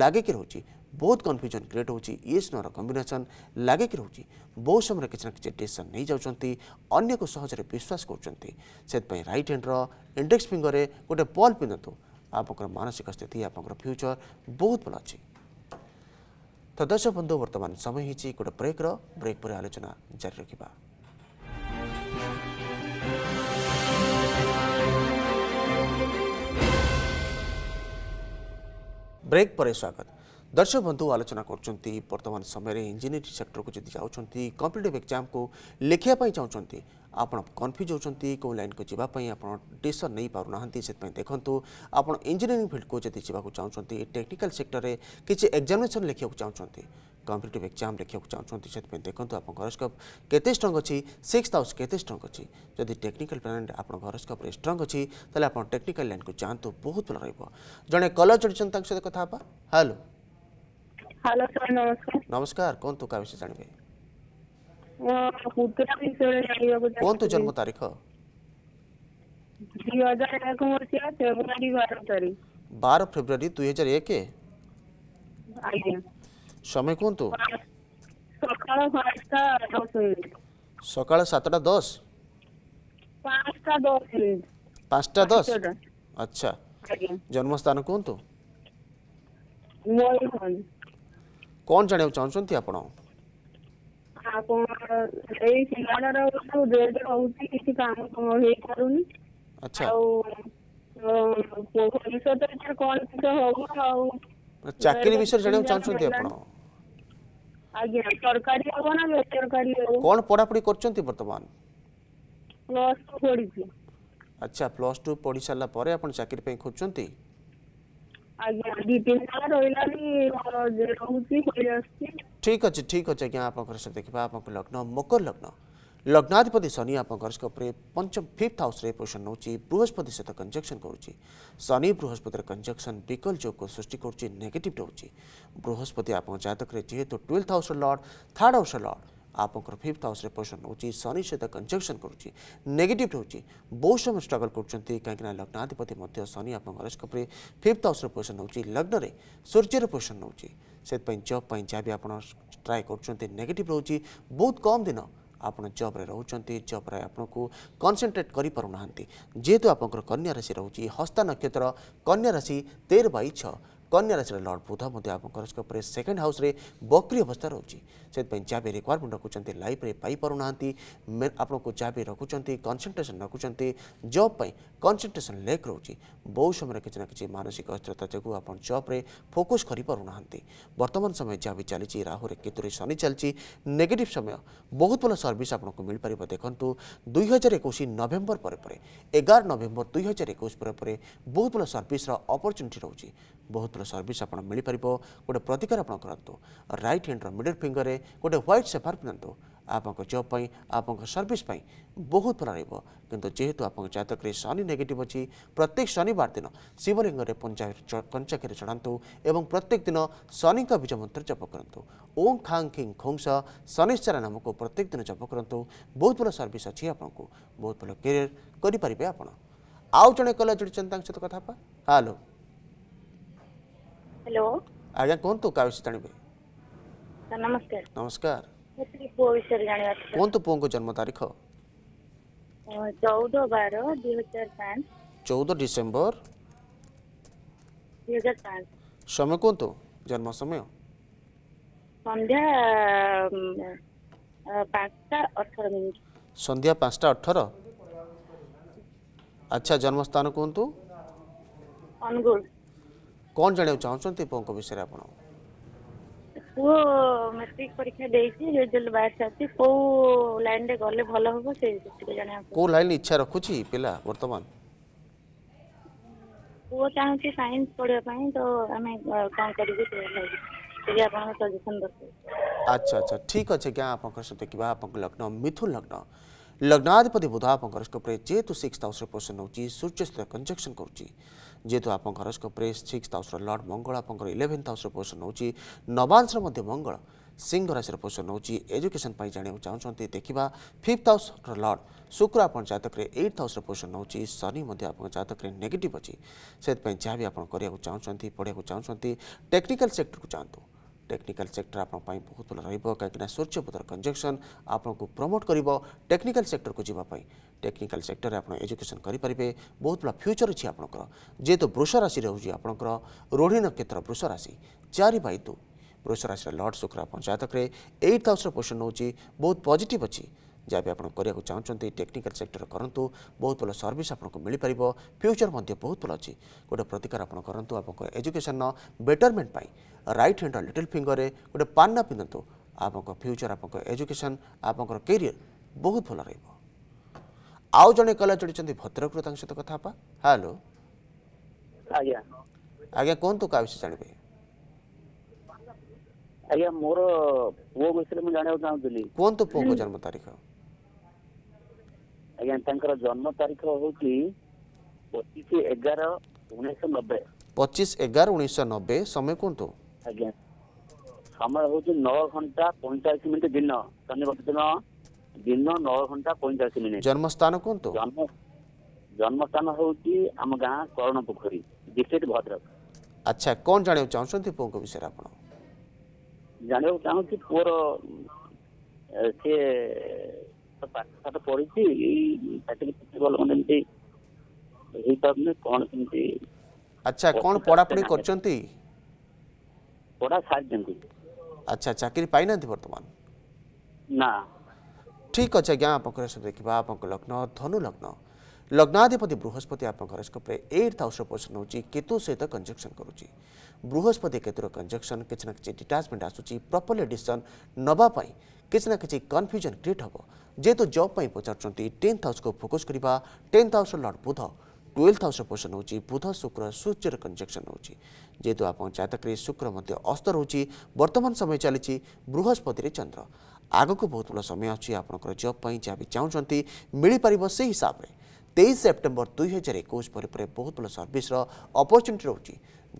ଲାଗିକି ରହୁଛି ବହୁତ କନଫ୍ୟୁଜନ୍ କ୍ରିଏଟ୍ ହେଉଛି ଇଏସ୍ ନର କମ୍ବିନେସନ୍ ଲାଗିକି ରହୁଛି ବହୁତ ସମୟରେ କିଛି ନା କିଛି ଡିସିସନ୍ ନେଇଯାଉଛନ୍ତି ଅନ୍ୟକୁ ସହଜରେ ବିଶ୍ୱାସ କରୁଛନ୍ତି ସେଥିପାଇଁ ରାଇଟ୍ ହ୍ୟାଣ୍ଡର ଇଣ୍ଡେକ୍ସ ଫିଙ୍ଗରରେ ଗୋଟେ ବଲ୍ ପିନ୍ଧନ୍ତୁ ଆପଣଙ୍କର ମାନସିକ ସ୍ଥିତି ଆପଣଙ୍କର ଫ୍ୟୁଚର ବହୁତ ଭଲ ଅଛି ତ ଦର୍ଶକ ବନ୍ଧୁ ବର୍ତ୍ତମାନ ସମୟ ହେଇଛି ଗୋଟେ ବ୍ରେକ୍ର ବ୍ରେକ୍ ପରେ ଆଲୋଚନା ଜାରି ରଖିବା ব্রেক পরে স্বাগত দর্শক বন্ধু আলোচনা করছেন বর্তমান সময়ের ইঞ্জিনিয়ারিং সেক্টরকে যদি যাচ্ছেন কম্পিটিটিভ এক্সামকে লেখা চাহুন ଆପଣ କନଫ୍ୟୁଜ୍ ହେଉଛନ୍ତି କେଉଁ ଲାଇନ୍କୁ ଯିବା ପାଇଁ ଆପଣ ଡିସିସନ୍ ନେଇପାରୁନାହାନ୍ତି ସେଥିପାଇଁ ଦେଖନ୍ତୁ ଆପଣ ଇଞ୍ଜିନିୟରିଂ ଫିଲ୍ଡକୁ ଯଦି ଯିବାକୁ ଚାହୁଁଛନ୍ତି ଟେକ୍ନିକାଲ୍ ସେକ୍ଟରରେ କିଛି ଏକ୍ଜାମିନେସନ୍ ଲେଖିବାକୁ ଚାହୁଁଛନ୍ତି कंपिटेट एक्जाम देखा चाहते से देखो आप हरस्कोप के स्ट्रंग अच्छी सिक्स हाउस के स्ट्रंग अच्छी जदि टेक्निकाल प्लानेट आप हरस्कोप स्ट्रंग अच्छी तेल आप टेक्निकाल लाइन को जातु बहुत भल रहा जड़े कलर जोड़ सहित कथ हेलो हेलो सर नमस्कार कहतु क्या विषय जानवे कौन जन्म तारीख बार फेब्रुआरी फेब्रुवारी 12 तारीख ସମୟ କୁହନ୍ତୁ ସକାଳ ସାତଟା ଦଶ ପାଞ୍ଚଟା ଦଶ ଆଚ୍ଛା ଜନ୍ମସ୍ଥାନ କୁହନ୍ତୁ କ'ଣ ଜାଣିବାକୁ ଚାହୁଁଛନ୍ତି ଆପଣ ଏଇ ପିଲାଟାର ଯୋଉ ରେଟ୍ ରହୁଛି କିଛି କାମ ହେଇପାରୁନି ଆଉ ଭବିଷ୍ୟତରେ କଣ ହବ ଆଉ ଚାକିରି ବିଷୟରେ ଜାଣିବାକୁ ଚାହୁଁଛନ୍ତି ଆପଣ ଆଜ୍ଞା ସରକାରୀ ହବ ନା ବେସରକାରୀ ହବ କ'ଣ ପଢ଼ାପଢ଼ି କରୁଛନ୍ତି ବର୍ତ୍ତମାନ ପ୍ଲସ୍ ଟୁ ପଢ଼ିଛି ଆଚ୍ଛା ପ୍ଲସ୍ ଟୁ ପଢ଼ି ସାରିଲା ପରେ ଆପଣ ଚାକିରି ପାଇଁ ଖୋଜୁଛନ୍ତି ଆଜ୍ଞା ଦୁଇ ରହିଲାଣି ରହୁଛି ପଳେଇ ଆସୁଛି ଠିକ୍ ଅଛି ଠିକ୍ ଅଛି ଆଜ୍ଞା ଆପଣଙ୍କର ସେ ଦେଖିବା ଆପଣଙ୍କ ଲଗ୍ନ ମକର ଲଗ୍ନ लग्नाधिपति शनि आपकर्ष पंचम फिफ्थ हाउस पोषण नौ बृहस्पति सहित कंजक्शन करनि बृहस्पतिर कंजक्शन विकल जो सृष्टि करेगेटिव रोचे बृहस्पति आप जककर जेहेतु twelfth house lord third house lord आप फिफ्थ हाउस पोषण नौ शनि सहित कंजक्शन करेगेटिव रोचे बहुत समय स्ट्रगल करना लग्नाधिपति शनि आपकर्ष फिफ्थ हाउस पोषण नौ लग्न में सूर्यर पोषण नौ से जब जहाँ भी आप ट्राए करेगेटिव रोचे बहुत कम दिन ଆପଣ ଜବ୍ରେ ରହୁଛନ୍ତି ଜବ୍ରେ ଆପଣଙ୍କୁ କନ୍ସେନ୍ଟ୍ରେଟ୍ କରିପାରୁନାହାନ୍ତି ଯେହେତୁ ଆପଣଙ୍କର କନ୍ୟା ରାଶି ରହୁଛି ହସ୍ତା ନକ୍ଷତ୍ର କନ୍ୟା ରାଶି ତେର ବାଇ ଛଅ कन्या राशि लर्ड बुध आप सेकेंड हाउस रे बकरी अवस्था रोचे से चबी रिक्वयरमेंट रखुंत लाइफ में पापर ना आपन को चबी रखुंत कनसनट्रेसन रखुंत जब्पी कनसनट्रेसन लेक रोचे बहुत समय किसी ना कि मानसिक अस्थिरता जो आप जब्रे फोकस कर पार्ना बर्तमान समय जहाँ चली राहुल केतुरी शनि चलती नेगेट समय बहुत भल सर्स आपको मिल पार देखु दुई हजार एक नवेम्बर पर एगार नवेम्बर दुई हजार एकोश पर बहुत भल सर्स अपरच्युनिटी रोचे ବହୁତ ଭଲ ସର୍ଭିସ୍ ଆପଣ ମିଳିପାରିବ ଗୋଟେ ପ୍ରତିକାର ଆପଣ କରନ୍ତୁ ରାଇଟ୍ ହ୍ୟାଣ୍ଡର ମିଡ଼ିଲ୍ ଫିଙ୍ଗରରେ ଗୋଟେ ହ୍ୱାଇଟ୍ ସେଫାର୍ ପିନ୍ଧନ୍ତୁ ଆପଣଙ୍କ ଜବ୍ ପାଇଁ ଆପଣଙ୍କ ସର୍ଭିସ୍ ପାଇଁ ବହୁତ ଭଲ ରହିବ କିନ୍ତୁ ଯେହେତୁ ଆପଣଙ୍କ ଜାତକରେ ଶନି ନେଗେଟିଭ୍ ଅଛି ପ୍ରତ୍ୟେକ ଶନିବାର ଦିନ ଶିବଲିଙ୍ଗରେ କଞ୍ଚାକ୍ଷରେ ଚଢ଼ାନ୍ତୁ ଏବଂ ପ୍ରତ୍ୟେକ ଦିନ ଶନିଙ୍କ ବୀଜ ମନ୍ତ୍ର ଜପ କରନ୍ତୁ ଓମ୍ ଖାଙ୍ଗ ଖିଙ୍ଗ ଖୋଂସ ଶନିଶ୍ଚରା ନାମକୁ ପ୍ରତ୍ୟେକ ଦିନ ଜପ କରନ୍ତୁ ବହୁତ ଭଲ ସର୍ଭିସ୍ ଅଛି ଆପଣଙ୍କୁ ବହୁତ ଭଲ କ୍ୟାରିୟର କରିପାରିବେ ଆପଣ ଆଉ ଜଣେ କଲା ଯୋଡ଼ିଛନ୍ତି ତାଙ୍କ ସହିତ କଥା ହେବା ହ୍ୟାଲୋ ହ୍ୟାଲୋ ଆଜ୍ଞା କୁହନ୍ତୁ କାହା ବିଷୟରେ ଜାଣିବେ ସାର୍ ନମସ୍କାର ନମସ୍କାର ପୁଅ ବିଷୟରେ ଜାଣିବାର କୁହନ୍ତୁ ପୁଅଙ୍କ ଜନ୍ମ ତାରିଖ ଚଉଦ ବାର ଦୁଇ ହଜାର ପାଞ୍ଚ ଚଉଦ ଡିସେମ୍ବର ଦୁଇ ହଜାର ପାଞ୍ଚ ସମୟ କୁହନ୍ତୁ ଜନ୍ମ ସମୟ ସନ୍ଧ୍ୟା ପାଞ୍ଚଟା ଅଠର ମିନିଟ୍ ସନ୍ଧ୍ୟା ପାଞ୍ଚଟା ଅଠର ଆଚ୍ଛା ଜନ୍ମସ୍ଥାନ କୁହନ୍ତୁ ଅନୁଗୁଳ कौन जाना चाहते पुओं विषय आप ପୁଅ ମାଟ୍ରିକ ପରୀକ୍ଷା ଦେଇଛି ରେଜଲ୍ଟ ବାହାରି ସାରିଛି କୋଉ ଲାଇନରେ ଗଲେ ଭଲ ହବ ସେ ଟିକେ ଜାଣିବାକୁ କୋଉ ଲାଇନ ଇଚ୍ଛା ରଖୁଛି ପିଲା ବର୍ତ୍ତମାନ ପୁଅ ଚାହୁଁଛି ସାଇନ୍ସ ପଢିବା ପାଇଁ ତ ଆମେ କ'ଣ କରିବୁ ଟିକେ ଆପଣଙ୍କ ସଜେସନ୍ ଦରକାର ଆଚ୍ଛା ଆଚ୍ଛା ଠିକ୍ ଅଛି ଆଜ୍ଞା ଆପଣଙ୍କ ସହିତ ଦେଖିବା ଆପଣଙ୍କ ଲଗ୍ନ ମିଥୁନ ଲଗ୍ନ ଲଗ୍ନାଧିପତି ବୁଧ ଆପଣଙ୍କ ହରଷ୍ଟୋପରେ ଯେହେତୁ ସିକ୍ସ ହାଉସ୍ରେ ପୋଷଣ ହେଉଛି ସୂର୍ଯ୍ୟସ୍ତ କଞ୍ଜକ୍ସନ୍ କରୁଛି जिहे अब हरेसको प्रेस सिक्थ हाउस्र लर्ड मङ्गल आप इलेभेन्थ हाउस र पोसन हुन्छ नवान्स र मङ्गल सिंह राशि पोसन नहेँछ एजुकेसन पनि जानेको चाहन्छ देखा फिफ्थ हाउस र लर्ड शुक्र आउँक एटथ हाउस र पोसन नहोस् शनित्य नेगेटिभ अस्ति सँगै जहाँबि आफ्नो चाहन्छ पढाइको चाहन्छ टेक्निकल को चाहन्छु ଟେକ୍ନିକାଲ ସେକ୍ଟର ଆପଣଙ୍କ ପାଇଁ ବହୁତ ଭଲ ରହିବ କାହିଁକିନା ସୂର୍ଯ୍ୟପଦର କଞ୍ଜକ୍ସନ୍ ଆପଣଙ୍କୁ ପ୍ରମୋଟ୍ କରିବ ଟେକ୍ନିକାଲ ସେକ୍ଟରକୁ ଯିବା ପାଇଁ ଟେକ୍ନିକାଲ ସେକ୍ଟରରେ ଆପଣ ଏଜୁକେସନ୍ କରିପାରିବେ ବହୁତ ଭଲ ଫ୍ୟୁଚର୍ ଅଛି ଆପଣଙ୍କର ଯେହେତୁ ବୃଷ ରାଶି ରହୁଛି ଆପଣଙ୍କର ରୋଢ଼ୀ ନକ୍ଷତ୍ର ବୃଷ ରାଶି ଚାରି ବାଇ ଦୁଇ ବୃଷ ରାଶିର ଲର୍ଡ଼ ଶୁକ୍ର ଆପଣ ଜାତକରେ ଏଇଟ୍ ହାଉସ୍ର ପୋଜିସନ୍ ନେଉଛି ବହୁତ ପଜିଟିଭ୍ ଅଛି ଯାହା ବି ଆପଣ କରିବାକୁ ଚାହୁଁଛନ୍ତି ଟେକ୍ନିକାଲ ସେକ୍ଟର କରନ୍ତୁ ବହୁତ ଭଲ ସର୍ଭିସ୍ ଆପଣଙ୍କୁ ମିଳିପାରିବ ଫ୍ୟୁଚର୍ ମଧ୍ୟ ବହୁତ ଭଲ ଅଛି ଗୋଟେ ପ୍ରତିକାର ଆପଣ କରନ୍ତୁ ଆପଣଙ୍କର ଏଜୁକେସନ୍ର ବେଟରମେଣ୍ଟ ପାଇଁ রাইট হ্যান্ডর লিটল ফিঙ্গরে গোটে পান্না পিঁধু আপনার ফ্ୟୁଚର আপনার এজুকেশন আপনার কেরিয়র বহুত ভাল রহব আউ জনে কলা চড়িছেন ভদ্রকর তাঙ্ক সহ কথা হবা হ্যালো আজ্ঞা আজ্ঞা কুহতু কাহা বিষয়ে জাঁবে ଆଜ୍ଞା ମୋର ପୁଅ ବିଷୟରେ ମୁଁ ଜାଣିବାକୁ ଚାହୁଁଥିଲି କୁହନ୍ତୁ ପୁଅଙ୍କ ଜନ୍ମ ତାରିଖ ଆଜ୍ଞା ତାଙ୍କର ଜନ୍ମ ତାରିଖ ହେଉଛି ପଚିଶ ଏଗାର ଉଣେଇଶହ ନବେ ପଚିଶ ଏଗାର ଉଣେଇଶହ ନବେ ସମୟ କୁହନ୍ତୁ ଆଜ୍ଞା ସମୟ ହେଉଛି ନଅ ଘଣ୍ଟା ପଇଁଚାଳିଶ ମିନିଟ୍ ଦିନ ଶନିବାର ଦିନ ଦିନ ନଅ ଘଣ୍ଟା ପଇଁଚାଳିଶ ମିନିଟ୍ ଜନ୍ମସ୍ଥାନ କୁହନ୍ତୁ ଜନ୍ମ ଜନ୍ମସ୍ଥାନ ହେଉଛି ଆମ ଗାଁ କରଣ ପୋଖରୀ ଡିଷ୍ଟ୍ରିକ୍ଟ ଭଦ୍ରକ ଆଚ୍ଛା କ'ଣ ଜାଣିବାକୁ ଚାହୁଁଛନ୍ତି ପୁଅଙ୍କ ବିଷୟରେ ଆପଣ ଜାଣିବାକୁ ଚାହୁଁଛି ପୁଅର ସିଏ ପାଠଶାଠ ସାଠ ପଢିଛି ସାର୍ଟିଫିକେଟ ଭଲ ମନ୍ଦ ଏମିତି ହେଇପାରୁନି କ'ଣ କେମିତି ଆଚ୍ଛା କ'ଣ ପଢ଼ାପଢ଼ି କରିଛନ୍ତି ପଢା ସାରିଛନ୍ତି ଆଚ୍ଛା ଚାକିରି ପାଇନାହାନ୍ତି ବର୍ତ୍ତମାନ ନା ଠିକ୍ ଅଛି ଆଜ୍ଞା ଆପଣଙ୍କ ରାଶି ଦେଖିବା ଆପଣଙ୍କ धनु ଧନୁ लग्नाधिपति बृहस्पति आप हरस्कोप हाउस पोजिशन हो केतु सहित कंजक्शन करुच्ची बृहस्पति केतुर कंजक्शन किसी ना कि डिटाचमेंट आसूची प्रपर डिसीजन नापी किसी ना कि कन्फ्यूजन क्रिएट हम जेहेतु जब पचार टेन्थ हाउस को फोकस करवा टेन्थ हाउस लर्ड बुध টুয়েলভ হাউস অপোজিশন হচ্ছে বুধ শুক্র সূর্যর কনজেকশন হচ্ছে যেহেতু আপনার জাতকরে শুক্র মধ্যে অস্ত রয়েছে বর্তমান সময় চালছে বৃহস্পতিরে চন্দ্র ଆଗକୁ ବହୁତ ଭଲ ସମୟ ଅଛି ଆପଣଙ୍କର ଜବ୍ ପାଇଁ ଯାହା ବି ଚାହୁଁଛନ୍ତି ମିଳିପାରିବ ସେହି ହିସାବରେ ତେଇଶ ସେପ୍ଟେମ୍ବର ଦୁଇ ହଜାର ଏକୋଇଶ ପରେ ପରେ ବହୁତ ଭଲ ସର୍ଭିସର ଅପରଚ୍ୟୁନିଟି ରହୁଛି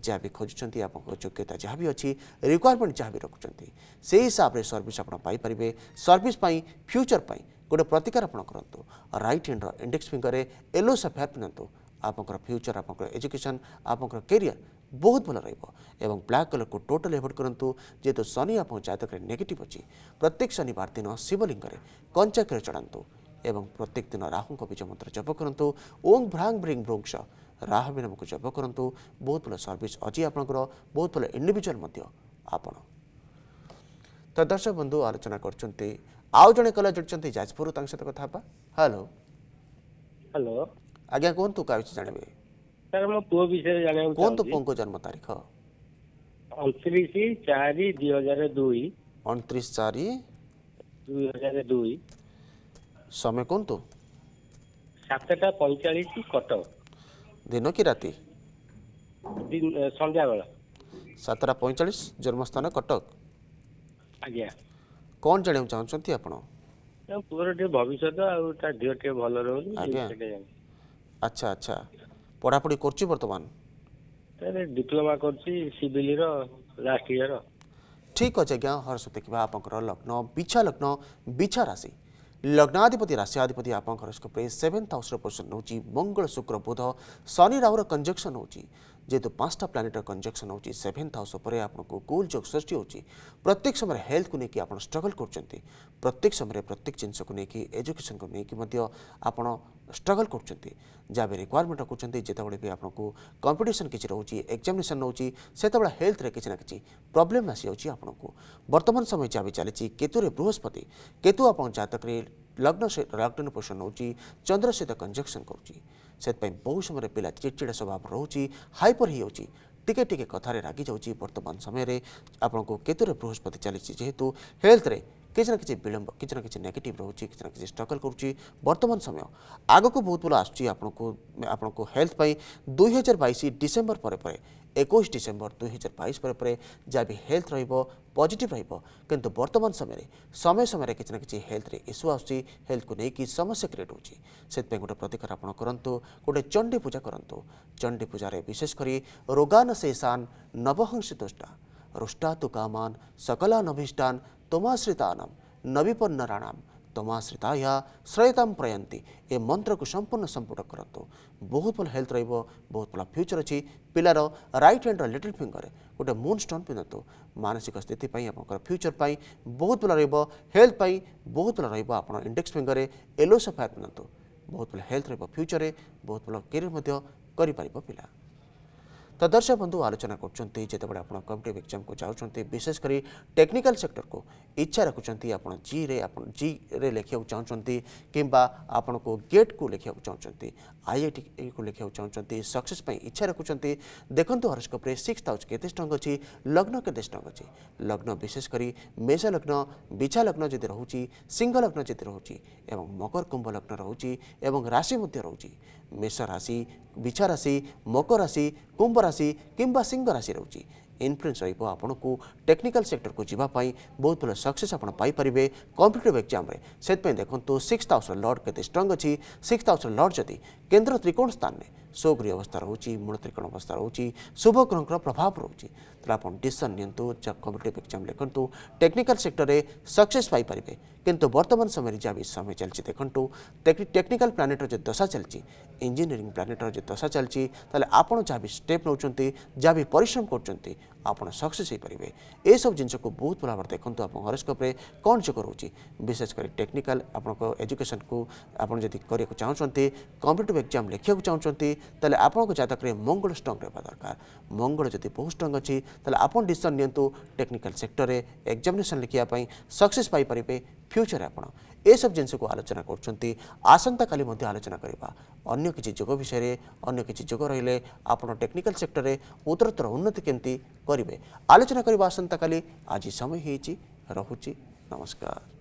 ଯାହା ବି ଖୋଜୁଛନ୍ତି ଆପଣଙ୍କ ଯୋଗ୍ୟତା ଯାହା ବି ଅଛି ରିକ୍ୱାରମେଣ୍ଟ ଯାହା ବି ରଖୁଛନ୍ତି ସେହି ହିସାବରେ ସର୍ଭିସ୍ ଆପଣ ପାଇପାରିବେ ସର୍ଭିସ୍ ପାଇଁ ଫ୍ୟୁଚର୍ ପାଇଁ ଗୋଟେ ପ୍ରତିକାର ଆପଣ କରନ୍ତୁ ରାଇଟ୍ ହ୍ୟାଣ୍ଡର ଇଣ୍ଡେକ୍ସ ଫିଙ୍ଗରରେ ୟେଲୋ ସାଫାୟାର ପିନ୍ଧନ୍ତୁ ଆପଣଙ୍କର ଫ୍ୟୁଚର୍ ଆପଣଙ୍କର ଏଜୁକେସନ୍ ଆପଣଙ୍କର କେରିୟର୍ ବହୁତ ଭଲ ରହିବ ଏବଂ ବ୍ଲାକ୍ କଲର୍କୁ ଟୋଟାଲ୍ ଏଭୋଏଡ଼ କରନ୍ତୁ ଯେହେତୁ ଶନି ଆପଣଙ୍କ ଜାତକରେ ନେଗେଟିଭ୍ ଅଛି ପ୍ରତ୍ୟେକ ଶନିବାର ଦିନ ଶିବଲିଙ୍ଗରେ କଞ୍ଚାକ୍ଷର ଚଢ଼ାନ୍ତୁ ଏବଂ ପ୍ରତ୍ୟେକ ଦିନ ରାହୁଙ୍କ ବୀଜ ମନ୍ତ୍ର ଜପ କରନ୍ତୁ ଓଂ ଭ୍ରାଙ୍ଗ ଭ୍ରିଙ୍ଗ ଭ୍ରୁଂଶ ରାହବି ନାମକୁ ଜପ କରନ୍ତୁ ବହୁତ ଭଲ ସର୍ଭିସ୍ ଅଛି ଆପଣଙ୍କର ବହୁତ ଭଲ ଇଣ୍ଡିଭିଜୁଆଲ୍ ମଧ୍ୟ ଆପଣ ତ ଦର୍ଶକ ବନ୍ଧୁ ଆଲୋଚନା କରୁଛନ୍ତି ଆଉ ଜଣେ କଲା ଯୋଡ଼ିଛନ୍ତି ଯାଜପୁରରୁ ତାଙ୍କ ସହିତ କଥା ହେବା ହ୍ୟାଲୋ ହ୍ୟାଲୋ ଆଜ୍ଞା କୁହନ୍ତୁ କାହା ବିଷୟ ଜାଣିବେ ସାର୍ ମୋ ପୁଅ ବିଷୟରେ ଜାଣିବାକୁ କୁହନ୍ତୁ ପୁଅଙ୍କ ଜନ୍ମ ତାରିଖ ଅଣତିରିଶ ଚାରି ଦୁଇ ହଜାର ଦୁଇ ଅଣତିରିଶ ଚାରି ଦୁଇ ହଜାର ଦୁଇ ସମୟ କୁହନ୍ତୁ ସାତଟା ପଇଁଚାଳିଶ କଟକ ଦିନ କି ରାତି ସନ୍ଧ୍ୟାବେଳ ସାତଟା ପଇଁଚାଳିଶ ଜନ୍ମସ୍ଥାନ କଟକ ଆଜ୍ଞା କ'ଣ ଜାଣିବାକୁ ଚାହୁଁଛନ୍ତି ଆପଣ ପୁଅର ଟିକେ ଭବିଷ୍ୟତ ଆଉ ତା ଦେହ ଟିକେ ଭଲ ରହୁନି ଆଜ୍ଞା আচ্ছা আচ্ছা পড়াপড়ি করছি বর্তমান স্যার ডিপ্লোমা করছি সিভিলির লাস্ট ইয়ার ঠিক আছে আজ্ঞা হর সব দেখবা আপনার লগ্ন বিছা লগ্ন বিছা রাশি लग्नाधिपति राशिधिपति आप स्कोप सेभेन्थ हाउस पोजिशन हूँ मंगल शुक्र बुध शनि राहु रंजक्शन होची जेहतु पांचटा प्लानेटर कंजक्शन हो सेभेन्थ हाउस पर आपको गोल जो सृष्टि होती प्रत्येक समय हेल्थ को लेकिन आप स्ट्रगल कर प्रत्येक समय प्रत्येक जिनस को लेकिन एजुकेशन को लेकिन आप स्ट्रगल करा भी रिक्वयरमेंट रखुच्च जितेबाड़ भी आपको कंपिटिशन किसी रोचे एक्जामेसन रोचे से हेल्थ में किसी ना कि प्रोब्लेम आसी को बर्तमान समय जहाँ भी चली केतु बृहस्पति केतु आप जतक लग्न लग्न पोषण नौ चंद्र सहित कंजक्शन कर त्यही बहु समय पिला चिडचिडा स्वभाव रहेट टिके कथ्यो रागि जाउँ वर्तमान समयले आपणको केतर बृहस्पति चाहिँ जे हेल्थले कति नलम्ब कि नेगेटिभ रहेछ स्ट्रगल गरु बर्तन समय आगको बहुत भयो आसु आल्थप दुई हजार बइस डिसेम्बर একুশ ডিসেম্বর দুই হাজার বাইশ পরে যা বি হেলথ রহব পজিটিভ রহব কিন্তু বর্তমান সময়ে সময় সময় কিছু না কিছু হেলথরে ইস্যু আসুচি হেলথকু নেই সমস্যা ক্রিয়েট হচ্ছে সেইপাই গোটে প্রতিকার আপনার করতু গোটে চণ্ডী পূজা করতু চণ্ডী পূজার বিশেষ করে রোগান শেষান নবহংসী দোষ্টা রুষ্টা তু কামান সকলানভীষ্টান তোমাশ্রিতানাম নবীপন্নরাণাম ତମାଶ୍ରିତାୟ ଶ୍ରୟତାମ ପ୍ରୟନ୍ତି ଏ ମନ୍ତ୍ରକୁ ସମ୍ପୂର୍ଣ୍ଣ ସମ୍ପୂର୍ଣ୍ଣ କରନ୍ତୁ ବହୁତ ଭଲ ହେଲ୍ଥ ରହିବ ବହୁତ ଭଲ ଫ୍ୟୁଚର୍ ଅଛି ପିଲାର ରାଇଟ୍ ହ୍ୟାଣ୍ଡର ଲିଟିଲ୍ ଫିଙ୍ଗରରେ ଗୋଟେ ମୁନ୍ ଷ୍ଟୋନ୍ ପିନ୍ଧନ୍ତୁ ମାନସିକ ସ୍ଥିତି ପାଇଁ ଆପଣଙ୍କର ଫ୍ୟୁଚର୍ ପାଇଁ ବହୁତ ଭଲ ରହିବ ହେଲ୍ଥ ପାଇଁ ବହୁତ ଭଲ ରହିବ ଆପଣ ଇଣ୍ଡେକ୍ସ ଫିଙ୍ଗରରେ ଏଲୋସୋ ଫାୟାର ପିନ୍ଧନ୍ତୁ ବହୁତ ଭଲ ହେଲ୍ଥ ରହିବ ଫ୍ୟୁଚର୍ରେ ବହୁତ ଭଲ କ୍ୟାରିୟର୍ ମଧ୍ୟ କରିପାରିବ ପିଲା तो दर्शक बंधु आलोचना करते आप कम्पिटेटिव एक्जाम को चाहते विशेषकर टेक्निकाल सेक्टर को इच्छा रखुंट आप जी रे जी रे लिखा चाहते कि आपण को गेट को लिखा चाहते आईआईटी को लिखा चाहते सक्सेस इच्छा रखुंट देखूँ हरस्कोप्रे सिक्स हाउस के अच्छी लग्न के अच्छी लग्न विशेषकर मेष लग्न ବିଛା ଲଗ୍ନ जी रोच ସିଂହ ଲଗ୍ନ ଯଦି ରହୁଛି ଏବଂ ମକର କୁମ୍ଭ ଲଗ୍ନ ରହୁଛି ଏବଂ ରାଶି ମଧ୍ୟ ବିଛା ରାଶି ମକର ରାଶି କୁମ୍ଭ ରାଶି କିମ୍ବା ସିଂହ ରାଶି ରହୁଛି ଇନଫ୍ଲୁଏନ୍ସ ରହିବ ଆପଣଙ୍କୁ ଟେକ୍ନିକାଲ୍ ସେକ୍ଟରକୁ ଯିବା ପାଇଁ ବହୁତ ଭଲ ସକ୍ସେସ୍ ଆପଣ ପାଇପାରିବେ କମ୍ପିଟେଟିଭ୍ ଏକ୍ଜାମ୍ରେ ସେଥିପାଇଁ ଦେଖନ୍ତୁ ସିକ୍ସ ହାଉସ୍ର ଲର୍ଡ଼ କେତେ ଷ୍ଟ୍ରଙ୍ଗ ଅଛି ସିକ୍ସ ହାଉସ୍ର ଲର୍ଡ଼ ଯଦି କେନ୍ଦ୍ର ତ୍ରିକୋଣ ସ୍ଥାନରେ ଶୋକରୀ ଅବସ୍ଥା ରହୁଛି ମୂଳତ୍ରିକୋଣ ଅବସ୍ଥା ରହୁଛି ଶୁଭ ଗ୍ରହଙ୍କର ପ୍ରଭାବ ରହୁଛି ତେଣୁ ଆପଣ ଡିସିସନ୍ ନିଅନ୍ତୁ କମ୍ପିଟେଟିଭ୍ ଏକ୍ଜାମ୍ ଲେଖନ୍ତୁ ଟେକ୍ନିକାଲ୍ ସେକ୍ଟରରେ ସକ୍ସେସ୍ ପାଇପାରିବେ କିନ୍ତୁ ବର୍ତ୍ତମାନ ସମୟରେ ଯାହା ବିଶ୍ରାମ ଚାଲିଛି ଦେଖନ୍ତୁ ଟେକ୍ନିକାଲ୍ ପ୍ଲାନେଟ୍ର ଯେ ଦଶା ଚାଲିଛି ଇଞ୍ଜିନିୟରିଂ ପ୍ଲାନେଟ୍ର ଯେ ଦଶା ଚାଲିଛି ତାହେଲେ ଆପଣ ଯାହା ବି ଷ୍ଟେପ୍ ନେଉଛନ୍ତି ଯାହା ବି ପରିଶ୍ରମ କରୁଛନ୍ତି ଆପଣ ସକ୍ସେସ୍ ହୋଇପାରିବେ ଏସବୁ ଜିନିଷକୁ ବହୁତ ଭଲ ଭାବରେ ଦେଖନ୍ତୁ ଆପଣ ହରସ୍କୋପ୍ରେ କ'ଣ ଯୋଗ ରହୁଛି ବିଶେଷ କରି ଟେକ୍ନିକାଲ୍ ଆପଣଙ୍କ ଏଜୁକେସନ୍କୁ ଆପଣ ଯଦି କରିବାକୁ ଚାହୁଁଛନ୍ତି କମ୍ପିଟେଟିଭ୍ ଏକ୍ଜାମ୍ ଲେଖିବାକୁ ଚାହୁଁଛନ୍ତି ତାହେଲେ ଆପଣଙ୍କ ଜାତକରେ ମଙ୍ଗଳ ଷ୍ଟ୍ରଙ୍ଗ୍ ରହିବା ଦରକାର ମଙ୍ଗଳ ଯଦି ବହୁତ ଷ୍ଟ୍ରଙ୍ଗ୍ ଅଛି ତାହେଲେ ଆପଣ ଡିସିସନ୍ ନିଅନ୍ତୁ ଟେକ୍ନିକାଲ୍ ସେକ୍ଟରରେ ଏକ୍ଜାମିନେସନ୍ ଲେଖିବା ପାଇଁ ସକ୍ସେସ୍ ପାଇପାରିବେ ଫ୍ୟୁଚର୍ ଆପଣ ଏସବୁ ଜିନିଷକୁ ଆଲୋଚନା କରୁଛନ୍ତି ଆସନ୍ତାକାଲି ମଧ୍ୟ ଆଲୋଚନା କରିବା ଅନ୍ୟ କିଛି ଯୋଗ ବିଷୟରେ ଅନ୍ୟ କିଛି ଯୋଗ ରହିଲେ ଆପଣ ଟେକ୍ନିକାଲ ସେକ୍ଟରରେ ଉତ୍ତରୋତ୍ତର ଉନ୍ନତି କେମିତି କରିବେ ଆଲୋଚନା କରିବା ଆସନ୍ତାକାଲି ଆଜି ସମୟ ହେଇଛି ରହୁଛି ନମସ୍କାର